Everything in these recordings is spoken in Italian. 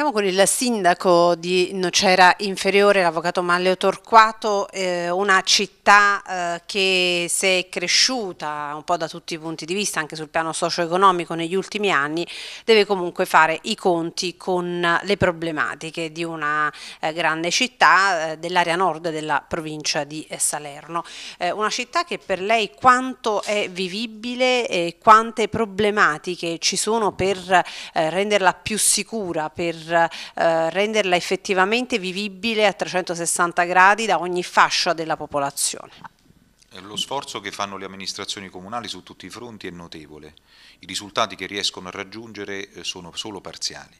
Siamo con il sindaco di Nocera Inferiore, l'avvocato Manlio Torquato, eh, una città eh, che si è cresciuta un po' da tutti i punti di vista, anche sul piano socio-economico negli ultimi anni, deve comunque fare i conti con le problematiche di una eh, grande città eh, dell'area nord della provincia di eh, Salerno. Eh, una città che per lei quanto è vivibile e quante problematiche ci sono per renderla più sicura, per eh, renderla effettivamente vivibile a 360 gradi da ogni fascia della popolazione. Lo sforzo che fanno le amministrazioni comunali su tutti i fronti è notevole. I risultati che riescono a raggiungere eh, sono solo parziali.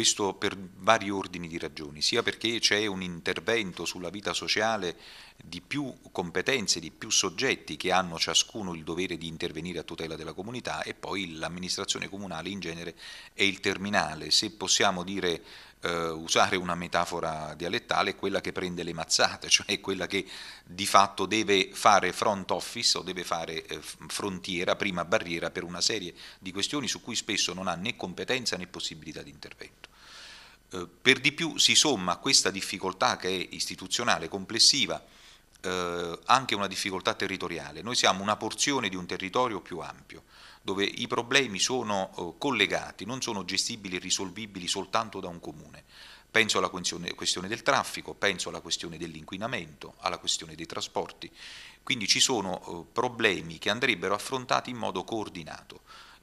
Questo per vari ordini di ragioni, sia perché c'è un intervento sulla vita sociale di più competenze, di più soggetti che hanno ciascuno il dovere di intervenire a tutela della comunità e poi l'amministrazione comunale in genere è il terminale. Se possiamo dire eh, usare una metafora dialettale, è quella che prende le mazzate, cioè quella che di fatto deve fare front office o deve fare eh, frontiera, prima barriera per una serie di questioni su cui spesso non ha né competenza né possibilità di intervento. Eh, per di più si somma a questa difficoltà che è istituzionale, complessiva, eh, anche una difficoltà territoriale. Noi siamo una porzione di un territorio più ampio dove i problemi sono eh, collegati, non sono gestibili e risolvibili soltanto da un comune. Penso alla questione del traffico, penso alla questione dell'inquinamento, alla questione dei trasporti. Quindi ci sono eh, problemi che andrebbero affrontati in modo coordinato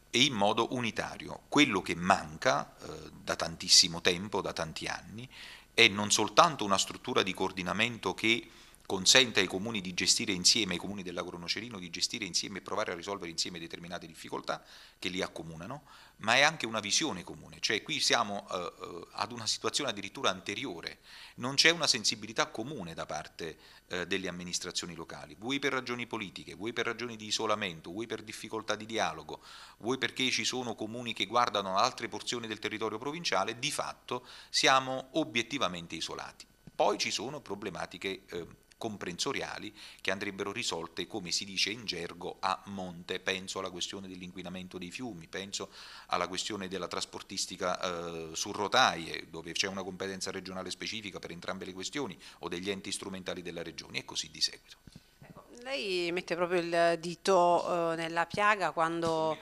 e in modo unitario. Quello che manca eh, da tantissimo tempo, da tanti anni, è non soltanto una struttura di coordinamento che consente ai comuni di gestire insieme, ai comuni dell'Agronocerino di gestire insieme e provare a risolvere insieme determinate difficoltà che li accomunano, ma è anche una visione comune, cioè qui siamo eh, eh, ad una situazione addirittura anteriore, non c'è una sensibilità comune da parte eh, delle amministrazioni locali, vuoi per ragioni politiche, vuoi per ragioni di isolamento, vuoi per difficoltà di dialogo, vuoi perché ci sono comuni che guardano altre porzioni del territorio provinciale, di fatto siamo obiettivamente isolati. Poi ci sono problematiche eh, comprensoriali che andrebbero risolte, come si dice in gergo, a monte. Penso alla questione dell'inquinamento dei fiumi, penso alla questione della trasportistica eh, su rotaie, dove c'è una competenza regionale specifica per entrambe le questioni, o degli enti strumentali della regione e così di seguito. Lei mette proprio il dito eh, nella piaga quando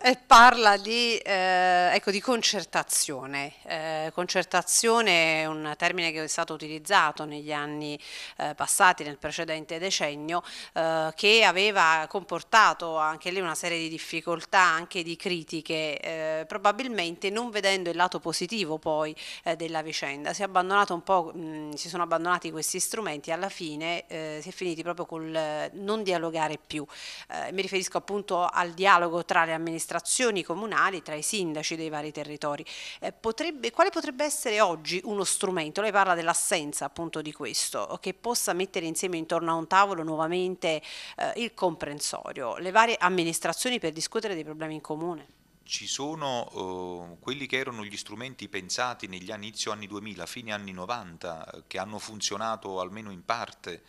eh, parla di, eh, ecco, di concertazione. Eh, concertazione è un termine che è stato utilizzato negli anni eh, passati, nel precedente decennio, eh, che aveva comportato anche lì una serie di difficoltà, anche di critiche, probabilmente non vedendo il lato positivo poi della vicenda. Si, è un mh, mm, si, sono abbandonati questi strumenti e alla fine si è finiti proprio con sul non dialogare più. Eh, mi riferisco appunto al dialogo tra le amministrazioni comunali, tra i sindaci dei vari territori. Eh, potrebbe, quale potrebbe essere oggi uno strumento? Lei parla dell'assenza appunto di questo, che possa mettere insieme intorno a un tavolo nuovamente eh, il comprensorio, le varie amministrazioni per discutere dei problemi in comune? ci sono eh, quelli che erano gli strumenti pensati negli anni, inizio anni 2000, fine anni 90, eh, che hanno funzionato almeno in parte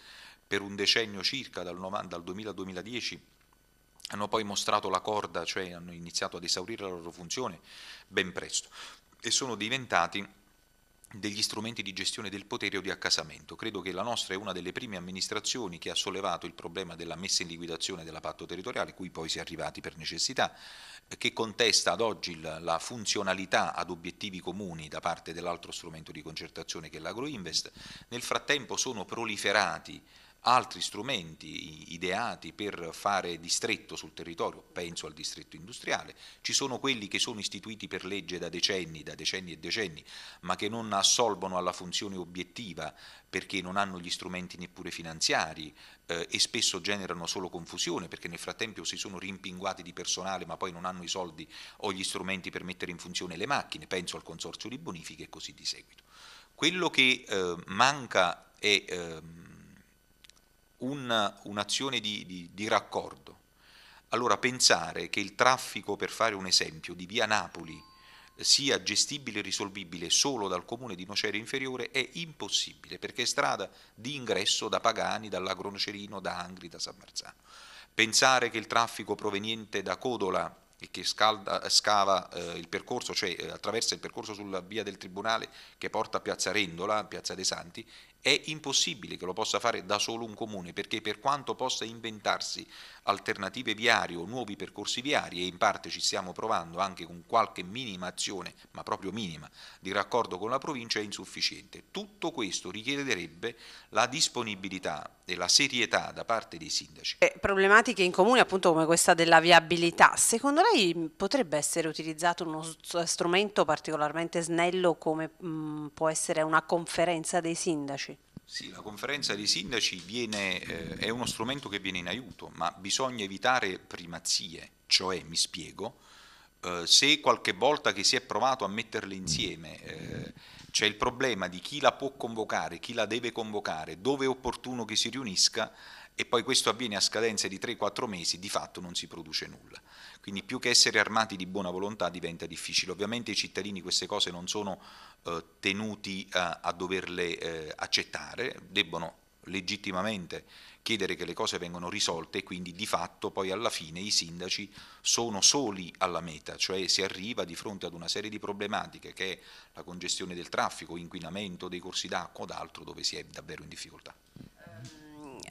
per un decennio circa, dal, 90, dal 2000 al 2010, hanno poi mostrato la corda, cioè hanno iniziato ad esaurire la loro funzione ben presto e sono diventati degli strumenti di gestione del potere o di accasamento. Credo che la nostra è una delle prime amministrazioni che ha sollevato il problema della messa in liquidazione della patto territoriale, cui poi si è arrivati per necessità, che contesta ad oggi la funzionalità ad obiettivi comuni da parte dell'altro strumento di concertazione che è l'Agroinvest. Nel frattempo sono proliferati altri strumenti ideati per fare distretto sul territorio, penso al distretto industriale, ci sono quelli che sono istituiti per legge da decenni, da decenni e decenni, ma che non assolvono alla funzione obiettiva perché non hanno gli strumenti neppure finanziari eh, e spesso generano solo confusione perché nel frattempo si sono rimpinguati di personale ma poi non hanno i soldi o gli strumenti per mettere in funzione le macchine, penso al consorzio di bonifiche e così di seguito. Quello che eh, manca è... Eh, una, un'azione di, di, di raccordo. Allora pensare che il traffico, per fare un esempio, di via Napoli eh, sia gestibile e risolvibile solo dal comune di Nocere Inferiore è impossibile perché è strada di ingresso da Pagani, dall'Agronocerino, da Angri, da San Marzano. Pensare che il traffico proveniente da Codola e che scalda, scava eh, il percorso, cioè eh, attraversa il percorso sulla via del Tribunale che porta a Piazza Rendola, Piazza dei Santi, è impossibile che lo possa fare da solo un comune, perché per quanto possa inventarsi alternative viarie o nuovi percorsi viari e in parte ci stiamo provando anche con qualche minima azione, ma proprio minima, di raccordo con la provincia è insufficiente. Tutto questo richiederebbe la disponibilità e la serietà da parte dei sindaci. E eh, problematiche in comune appunto come questa della viabilità, secondo lei mm, potrebbe essere utilizzato uno strumento particolarmente snello come mh, mm, può essere una conferenza dei sindaci? Sì, la conferenza dei sindaci viene, eh, è uno strumento che viene in aiuto, ma bisogna evitare primazie, cioè, mi spiego, eh, se qualche volta che si è provato a metterle insieme eh, c'è il problema di chi la può convocare, chi la deve convocare, dove è opportuno che si riunisca e poi questo avviene a scadenze di 3-4 mesi, di fatto non si produce nulla. Quindi più che essere armati di buona volontà diventa difficile. Ovviamente i cittadini queste cose non sono eh, tenuti a, a doverle eh, accettare, debbono legittimamente chiedere che le cose vengano risolte e quindi di fatto poi alla fine i sindaci sono soli alla meta, cioè si arriva di fronte ad una serie di problematiche che è la congestione del traffico, inquinamento dei corsi d'acqua o d'altro dove si è davvero in difficoltà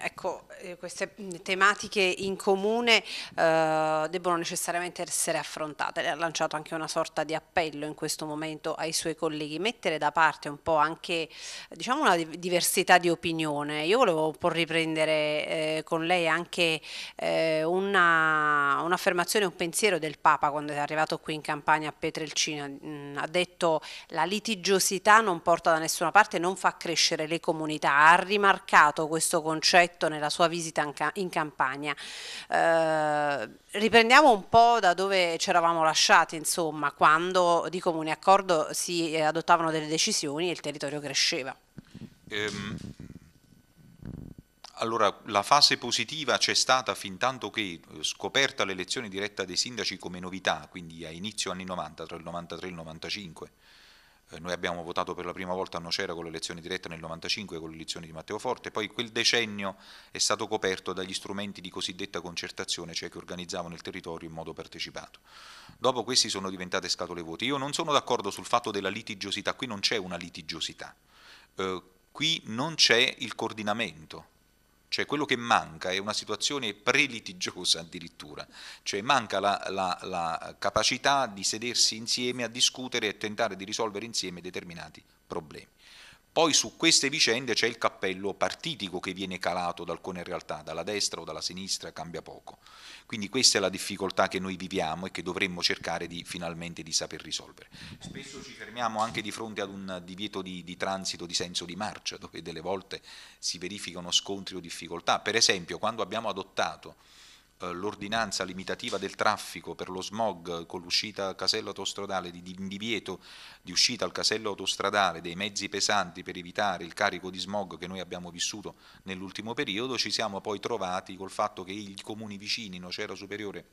ecco, eh, queste tematiche in comune eh, debbono necessariamente essere affrontate. Lei ha lanciato anche una sorta di appello in questo momento ai suoi colleghi, mettere da parte un po' anche eh, diciamo, una diversità di opinione. Io volevo un po' riprendere eh, con lei anche eh, un'affermazione, un, un pensiero del Papa quando è arrivato qui in campagna a Petrelcina. Mh, mm, ha detto la litigiosità non porta da nessuna parte, non fa crescere le comunità. Ha rimarcato questo concetto oggetto nella sua visita in Campania. Eh, riprendiamo un po' da dove ci eravamo lasciati, insomma, quando di comune accordo si eh, adottavano delle decisioni e il territorio cresceva. Ehm, allora, la fase positiva c'è stata fin tanto che, eh, scoperta l'elezione diretta dei sindaci come novità, quindi a inizio anni 90, tra il 93 e il 95, eh, noi abbiamo votato per la prima volta a Nocera con l'elezione diretta nel 95 con l'elezione di Matteo Forte, poi quel decennio è stato coperto dagli strumenti di cosiddetta concertazione, cioè che organizzavano il territorio in modo partecipato. Dopo questi sono diventate scatole vuote. Io non sono d'accordo sul fatto della litigiosità, qui non c'è una litigiosità, eh, qui non c'è il coordinamento cioè quello che manca è una situazione prelitigiosa addirittura, cioè manca la, la, la capacità di sedersi insieme a discutere e tentare di risolvere insieme determinati problemi. Poi su queste vicende c'è il cappello partitico che viene calato da alcune realtà, dalla destra o dalla sinistra, cambia poco. Quindi questa è la difficoltà che noi viviamo e che dovremmo cercare di, finalmente di saper risolvere. Spesso ci fermiamo anche di fronte ad un divieto di, di transito di senso di marcia, dove delle volte si verificano scontri o difficoltà. Per esempio, quando abbiamo adottato eh, l'ordinanza limitativa del traffico per lo smog con l'uscita al casello autostradale di divieto di uscita al casello autostradale dei mezzi pesanti per evitare il carico di smog che noi abbiamo vissuto nell'ultimo periodo, ci siamo poi trovati col fatto che i comuni vicini, Nocera Superiore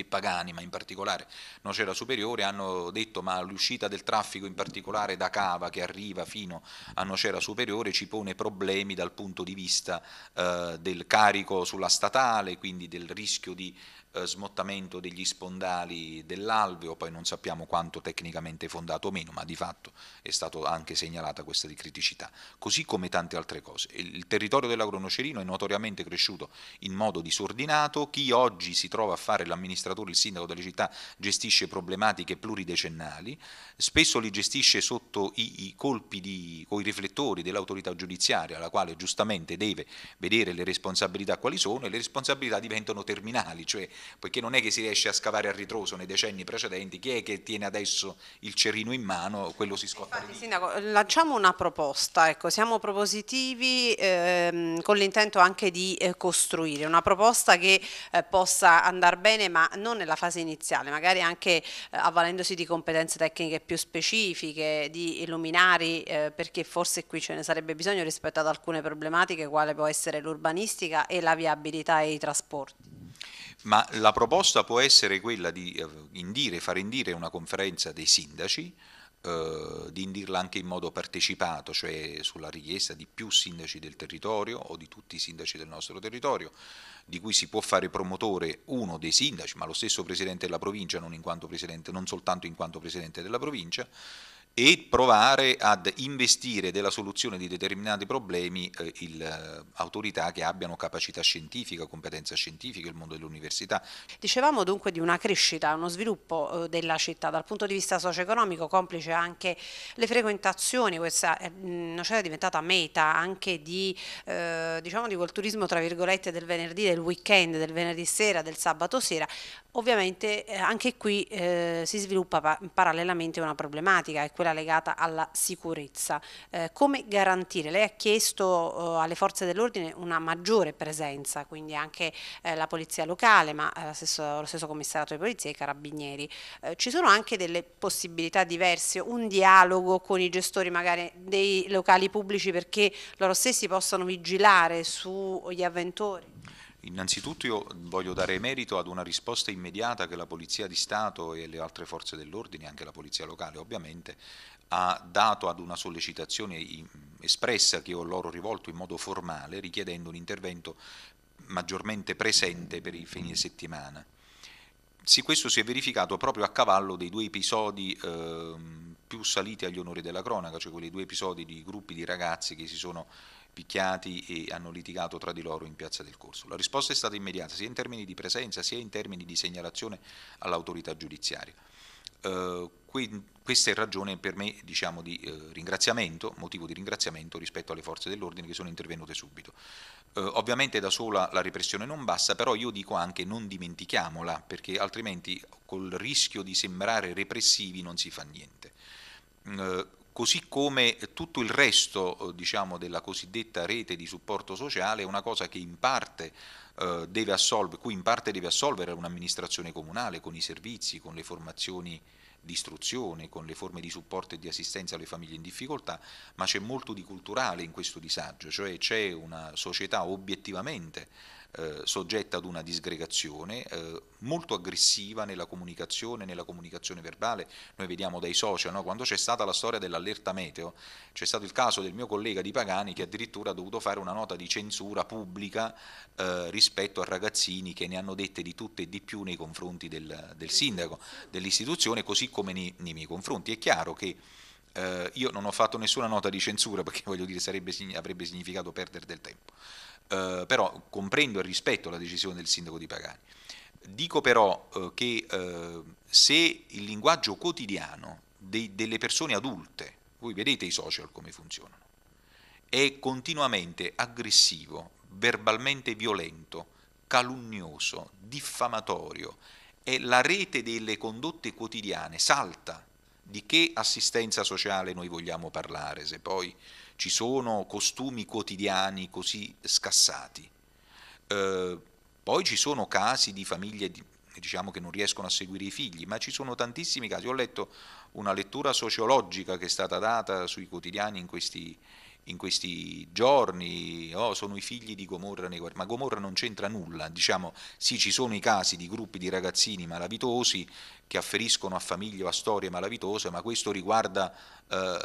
e pagani, ma in particolare Nocera Superiore, hanno detto ma l'uscita del traffico in particolare da Cava che arriva fino a Nocera Superiore ci pone problemi dal punto di vista eh, del carico sulla statale, quindi del rischio di eh, smottamento degli spondali dell'alveo, poi non sappiamo quanto tecnicamente fondato o meno, ma di fatto è stata anche segnalata questa di criticità, così come tante altre cose. Il territorio dell'agronocerino è notoriamente cresciuto in modo disordinato, chi oggi si trova a fare l'amministratore, il sindaco delle città, gestisce problematiche pluridecennali, spesso li gestisce sotto i, i colpi di, o i riflettori dell'autorità giudiziaria, la quale giustamente deve vedere le responsabilità quali sono e le responsabilità diventano terminali, cioè poiché non è che si riesce a scavare a ritroso nei decenni precedenti, chi è che tiene adesso il cerino in mano, quello si scoppia. Infatti, Sindaco, lanciamo una proposta, ecco, siamo propositivi ehm, con l'intento anche di eh, costruire, una proposta che eh, possa andare bene ma non nella fase iniziale, magari anche eh, avvalendosi di competenze tecniche più specifiche, di luminari, eh, perché forse qui ce ne sarebbe bisogno rispetto ad alcune problematiche quale può essere l'urbanistica e la viabilità e i trasporti ma la proposta può essere quella di eh, indire, far indire una conferenza dei sindaci, eh, di indirla anche in modo partecipato, cioè sulla richiesta di più sindaci del territorio o di tutti i sindaci del nostro territorio, di cui si può fare promotore uno dei sindaci, ma lo stesso presidente della provincia, non, in quanto presidente, non soltanto in quanto presidente della provincia e provare ad investire della soluzione di determinati problemi eh, il, eh, autorità che abbiano capacità scientifica, competenza scientifica, il mondo dell'università. Dicevamo dunque di una crescita, uno sviluppo eh, della città dal punto di vista socio-economico, complice anche le frequentazioni, questa Nocera è mm, diventata meta anche di, eh, diciamo di quel turismo tra virgolette del venerdì, del weekend, del venerdì sera, del sabato sera. Ovviamente eh, anche qui eh, si sviluppa pa parallelamente una problematica, è quella quella legata alla sicurezza. Eh, come garantire? Lei ha chiesto eh, alle forze dell'ordine una maggiore presenza, quindi anche eh, la polizia locale, ma eh, stesso, lo stesso commissariato di polizia e i carabinieri. Eh, ci sono anche delle possibilità diverse, un dialogo con i gestori magari dei locali pubblici perché loro stessi possano vigilare sugli avventori? Innanzitutto io voglio dare merito ad una risposta immediata che la Polizia di Stato e le altre forze dell'ordine, anche la Polizia locale ovviamente, ha dato ad una sollecitazione espressa che ho loro rivolto in modo formale richiedendo un intervento maggiormente presente per i fine settimana. Sì, questo si è verificato proprio a cavallo dei due episodi eh, più saliti agli onori della cronaca, cioè quei due episodi di gruppi di ragazzi che si sono picchiati e hanno litigato tra di loro in Piazza del Corso. La risposta è stata immediata, sia in termini di presenza sia in termini di segnalazione all'autorità giudiziaria. Eh, que- questa è ragione per me diciamo, di eh, ringraziamento, motivo di ringraziamento rispetto alle forze dell'ordine che sono intervenute subito. Eh, ovviamente da sola la repressione non basta, però io dico anche non dimentichiamola, perché altrimenti col rischio di sembrare repressivi non si fa niente mm, eh, così come tutto il resto eh, diciamo, della cosiddetta rete di supporto sociale è una cosa che in parte eh, deve assolvere, cui in parte deve assolvere un'amministrazione comunale con i servizi, con le formazioni di istruzione, con le forme di supporto e di assistenza alle famiglie in difficoltà, ma c'è molto di culturale in questo disagio, cioè c'è una società obiettivamente eh, soggetta ad una disgregazione, eh, molto aggressiva nella comunicazione, nella comunicazione verbale. Noi vediamo dai social, no? quando c'è stata la storia dell'allerta meteo, c'è stato il caso del mio collega di Pagani che addirittura ha dovuto fare una nota di censura pubblica eh, rispetto a ragazzini che ne hanno dette di tutte e di più nei confronti del, del sindaco, dell'istituzione, così come nei, nei miei confronti. È chiaro che eh, io non ho fatto nessuna nota di censura perché voglio dire sarebbe, avrebbe significato perdere del tempo. Eh, però comprendo e rispetto la decisione del sindaco di Pagani. Dico però eh, che eh, se il linguaggio quotidiano dei, delle persone adulte, voi vedete i social come funzionano, è continuamente aggressivo, verbalmente violento, calunnioso, diffamatorio e la rete delle condotte quotidiane salta. Di che assistenza sociale noi vogliamo parlare se poi ci sono costumi quotidiani così scassati. Eh, poi ci sono casi di famiglie di, diciamo, che non riescono a seguire i figli, ma ci sono tantissimi casi. Ho letto una lettura sociologica che è stata data sui quotidiani in questi, in questi giorni, oh, sono i figli di Gomorra nei ma Gomorra non c'entra nulla, diciamo sì ci sono i casi di gruppi di ragazzini malavitosi che afferiscono a famiglie o a storie malavitose, ma questo riguarda eh,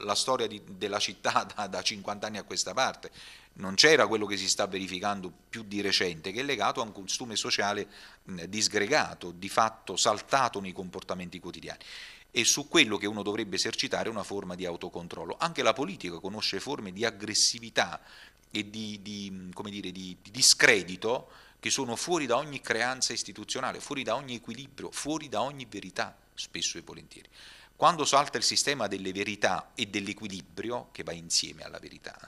la storia di, della città da, da 50 anni a questa parte, non c'era quello che si sta verificando più di recente, che è legato a un costume sociale mh, disgregato, di fatto saltato nei comportamenti quotidiani e su quello che uno dovrebbe esercitare una forma di autocontrollo. Anche la politica conosce forme di aggressività e di, di, dire, di, di discredito che sono fuori da ogni creanza istituzionale, fuori da ogni equilibrio, fuori da ogni verità, spesso e volentieri. Quando salta il sistema delle verità e dell'equilibrio, che va insieme alla verità,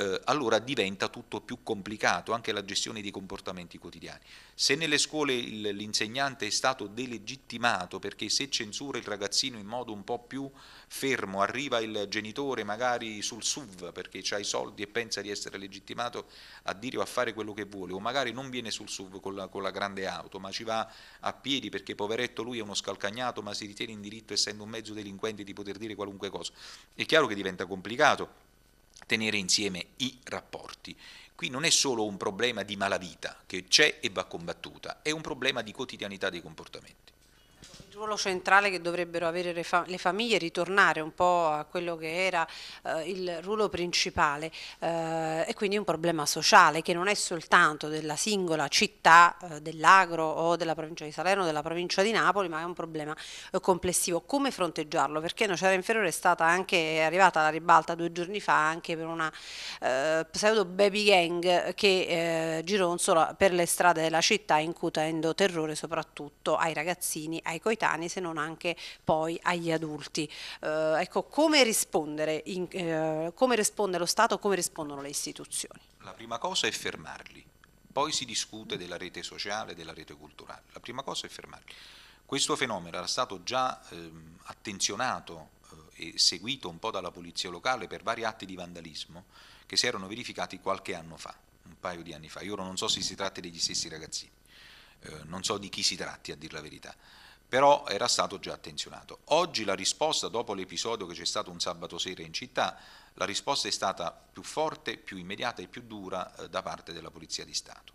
eh, allora diventa tutto più complicato anche la gestione dei comportamenti quotidiani. Se nelle scuole il, l'insegnante è stato delegittimato perché se censura il ragazzino in modo un po' più fermo, arriva il genitore magari sul SUV perché ha i soldi e pensa di essere legittimato a dire o a fare quello che vuole, o magari non viene sul SUV con la, con la grande auto, ma ci va a piedi perché poveretto lui è uno scalcagnato ma si ritiene in diritto essendo un mezzo delinquente di poter dire qualunque cosa. È chiaro che diventa complicato tenere insieme i rapporti. Qui non è solo un problema di malavita che c'è e va combattuta, è un problema di quotidianità dei comportamenti ruolo centrale che dovrebbero avere le, fam le famiglie, ritornare un po' a quello che era eh, il ruolo principale eh, e quindi un problema sociale che non è soltanto della singola città eh, dell'Agro o della provincia di Salerno, della provincia di Napoli, ma è un problema eh, complessivo. Come fronteggiarlo? Perché Nocera Inferiore è stata anche è arrivata alla ribalta due giorni fa anche per una eh, pseudo baby gang che eh, gironzola per le strade della città incutendo terrore soprattutto ai ragazzini, ai coetanei anziani se non anche poi agli adulti. Eh, ecco, come rispondere, in, eh, come risponde lo Stato, come rispondono le istituzioni? La prima cosa è fermarli, poi si discute della rete sociale, della rete culturale, la prima cosa è fermarli. Questo fenomeno era stato già ehm, attenzionato eh, e seguito un po' dalla polizia locale per vari atti di vandalismo che si erano verificati qualche anno fa, un paio di anni fa. Io ora non so se si tratti degli stessi ragazzini, eh, non so di chi si tratti a dire la verità però era stato già attenzionato. Oggi la risposta, dopo l'episodio che c'è stato un sabato sera in città, la risposta è stata più forte, più immediata e più dura eh, da parte della Polizia di Stato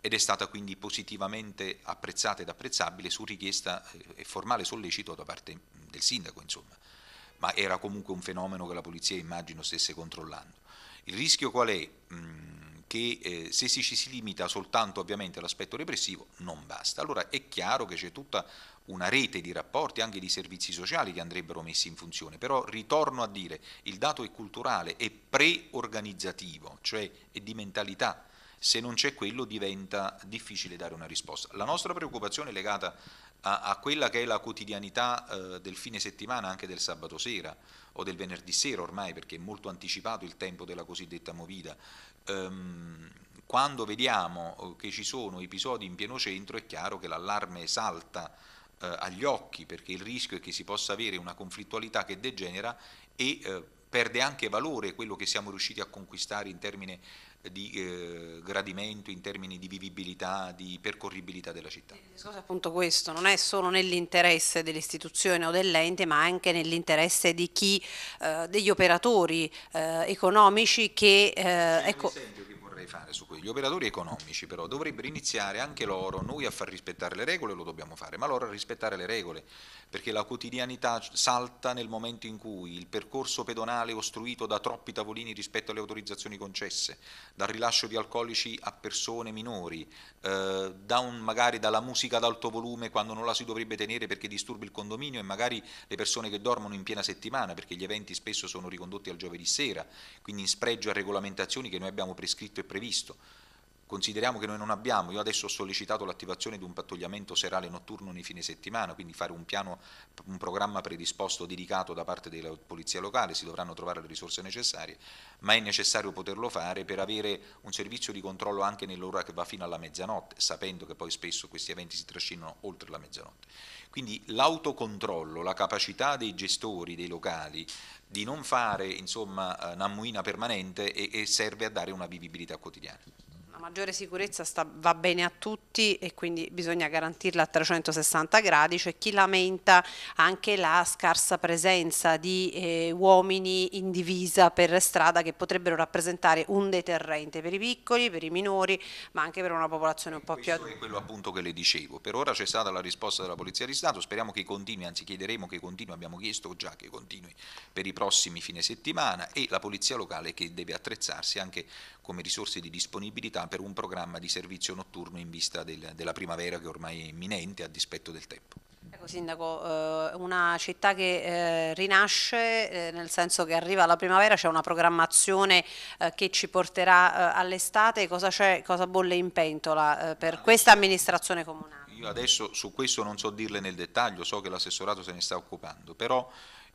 ed è stata quindi positivamente apprezzata ed apprezzabile su richiesta eh, e formale sollecito da parte del sindaco, insomma. ma era comunque un fenomeno che la polizia immagino stesse controllando. Il rischio qual è? Mm, che eh, se si ci si limita soltanto ovviamente all'aspetto repressivo non basta. Allora è chiaro che c'è tutta una rete di rapporti, anche di servizi sociali che andrebbero messi in funzione, però ritorno a dire, il dato è culturale, è pre-organizzativo, cioè è di mentalità. Se non c'è quello diventa difficile dare una risposta. La nostra preoccupazione è legata a, a quella che è la quotidianità eh, del fine settimana, anche del sabato sera o del venerdì sera ormai, perché è molto anticipato il tempo della cosiddetta movida ehm, quando vediamo eh, che ci sono episodi in pieno centro è chiaro che l'allarme salta eh, agli occhi perché il rischio è che si possa avere una conflittualità che degenera e eh, perde anche valore quello che siamo riusciti a conquistare in termini eh, di eh, gradimento, in termini di vivibilità, di percorribilità della città. Il discorso è appunto questo, non è solo nell'interesse dell'istituzione o dell'ente, ma anche nell'interesse di chi, eh, degli operatori eh, economici che... Eh, ecco, vorrei fare su quello. Gli operatori economici però dovrebbero iniziare anche loro, noi a far rispettare le regole lo dobbiamo fare, ma loro a rispettare le regole, perché la quotidianità salta nel momento in cui il percorso pedonale è ostruito da troppi tavolini rispetto alle autorizzazioni concesse, dal rilascio di alcolici a persone minori, eh, da un, magari dalla musica ad alto volume quando non la si dovrebbe tenere perché disturba il condominio e magari le persone che dormono in piena settimana, perché gli eventi spesso sono ricondotti al giovedì sera, quindi in spregio a regolamentazioni che noi abbiamo prescritto e previsto. Consideriamo che noi non abbiamo, io adesso ho sollecitato l'attivazione di un pattugliamento serale notturno nei fine settimana, quindi fare un piano, un programma predisposto dedicato da parte della polizia locale, si dovranno trovare le risorse necessarie, ma è necessario poterlo fare per avere un servizio di controllo anche nell'ora che va fino alla mezzanotte, sapendo che poi spesso questi eventi si trascinano oltre la mezzanotte. Quindi l'autocontrollo, la capacità dei gestori dei locali di non fare insomma, eh, una muina permanente e, e serve a dare una vivibilità quotidiana maggiore sicurezza sta, va bene a tutti e quindi bisogna garantirla a 360 gradi, c'è cioè chi lamenta anche la scarsa presenza di eh, uomini in divisa per strada che potrebbero rappresentare un deterrente per i piccoli, per i minori, ma anche per una popolazione un po' Questo più... Questo è quello appunto che le dicevo, per ora c'è stata la risposta della Polizia di Stato, speriamo che continui, anzi chiederemo che continui, abbiamo chiesto già che continui per i prossimi fine settimana e la Polizia locale che deve attrezzarsi anche come risorse di disponibilità per un programma di servizio notturno in vista del, della primavera che ormai è imminente a dispetto del tempo. Sindaco, eh, una città che eh, rinasce eh, nel senso che arriva la primavera, c'è una programmazione che ci porterà all'estate, cosa, cosa bolle in pentola per ah. questa amministrazione comunale? Io adesso su questo non so dirle nel dettaglio, so che l'assessorato se ne sta occupando, però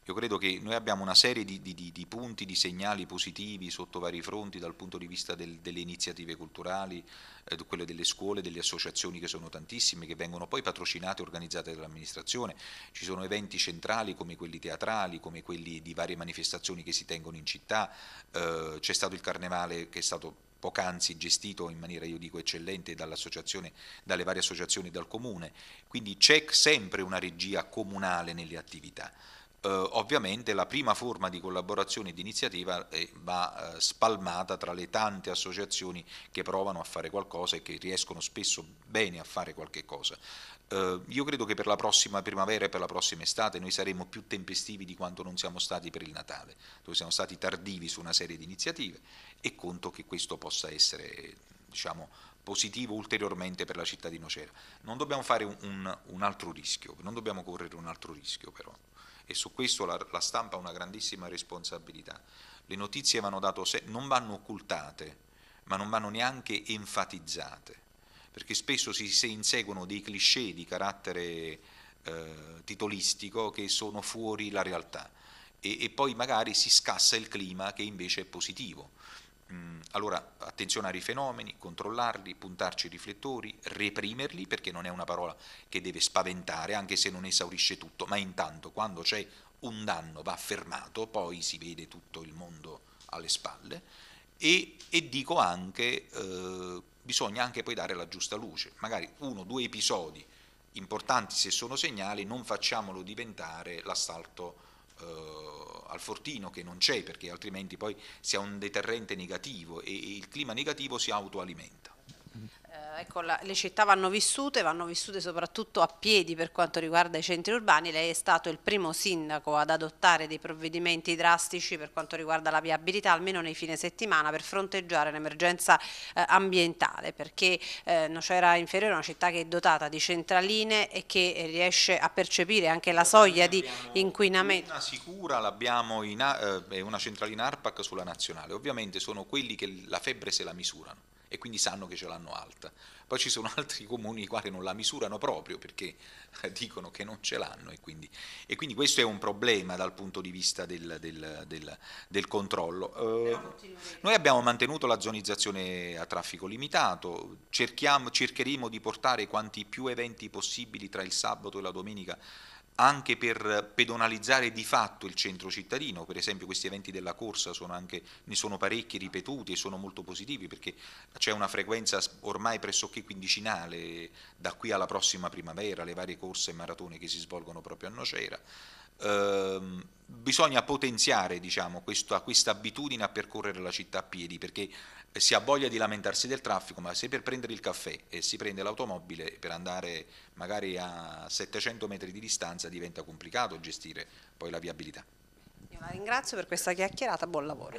io credo che noi abbiamo una serie di, di, di punti, di segnali positivi sotto vari fronti dal punto di vista del, delle iniziative culturali, eh, quelle delle scuole, delle associazioni che sono tantissime, che vengono poi patrocinate e organizzate dall'amministrazione. Ci sono eventi centrali come quelli teatrali, come quelli di varie manifestazioni che si tengono in città, eh, c'è stato il carnevale che è stato poc'anzi gestito in maniera, io dico, eccellente dalle varie associazioni e dal comune. Quindi c'è sempre una regia comunale nelle attività eh, ovviamente la prima forma di collaborazione e di iniziativa eh, va eh, spalmata tra le tante associazioni che provano a fare qualcosa e che riescono spesso bene a fare qualche cosa. Eh, io credo che per la prossima primavera e per la prossima estate noi saremo più tempestivi di quanto non siamo stati per il Natale, dove siamo stati tardivi su una serie di iniziative e conto che questo possa essere diciamo, positivo ulteriormente per la città di Nocera. Non dobbiamo fare un, un, un altro rischio, non dobbiamo correre un altro rischio però e su questo la, la stampa ha una grandissima responsabilità. Le notizie vanno dato se- non vanno occultate, ma non vanno neanche enfatizzate, perché spesso si, si inseguono dei cliché di carattere eh, titolistico che sono fuori la realtà e, e poi magari si scassa il clima che invece è positivo. Mm, allora attenzione ai fenomeni, controllarli, puntarci i riflettori, reprimerli perché non è una parola che deve spaventare anche se non esaurisce tutto, ma intanto quando c'è un danno va fermato, poi si vede tutto il mondo alle spalle e, e dico anche eh, bisogna anche poi dare la giusta luce, magari uno o due episodi importanti se sono segnali, non facciamolo diventare l'assalto eh, al fortino che non c'è perché altrimenti poi si ha un deterrente negativo e il clima negativo si autoalimenta. Eh, ecco, la, le città vanno vissute, vanno vissute soprattutto a piedi per quanto riguarda i centri urbani. Lei è stato il primo sindaco ad adottare dei provvedimenti drastici per quanto riguarda la viabilità, almeno nei fine settimana, per fronteggiare l'emergenza eh, ambientale, perché eh, Nocera cioè Inferiore è una città che è dotata di centraline e che eh, riesce a percepire anche la soglia di inquinamento. Una sicura l'abbiamo in, eh, è una centralina ARPAC sulla nazionale, ovviamente sono quelli che la febbre se la misurano e quindi sanno che ce l'hanno alta. Poi ci sono altri comuni i quali non la misurano proprio perché eh, dicono che non ce l'hanno e quindi, e quindi questo è un problema dal punto di vista del, del, del, del controllo. Eh, noi abbiamo mantenuto la zonizzazione a traffico limitato, cercheremo di portare quanti più eventi possibili tra il sabato e la domenica anche per pedonalizzare di fatto il centro cittadino, per esempio questi eventi della corsa sono anche, ne sono parecchi ripetuti e sono molto positivi perché c'è una frequenza ormai pressoché quindicinale da qui alla prossima primavera, le varie corse e maratone che si svolgono proprio a Nocera ehm, bisogna potenziare diciamo, questa abitudine a percorrere la città a piedi, perché si ha voglia di lamentarsi del traffico, ma se per prendere il caffè e si prende l'automobile per andare magari a 700 metri di distanza diventa complicato gestire poi la viabilità. Io la ringrazio per questa chiacchierata, buon lavoro.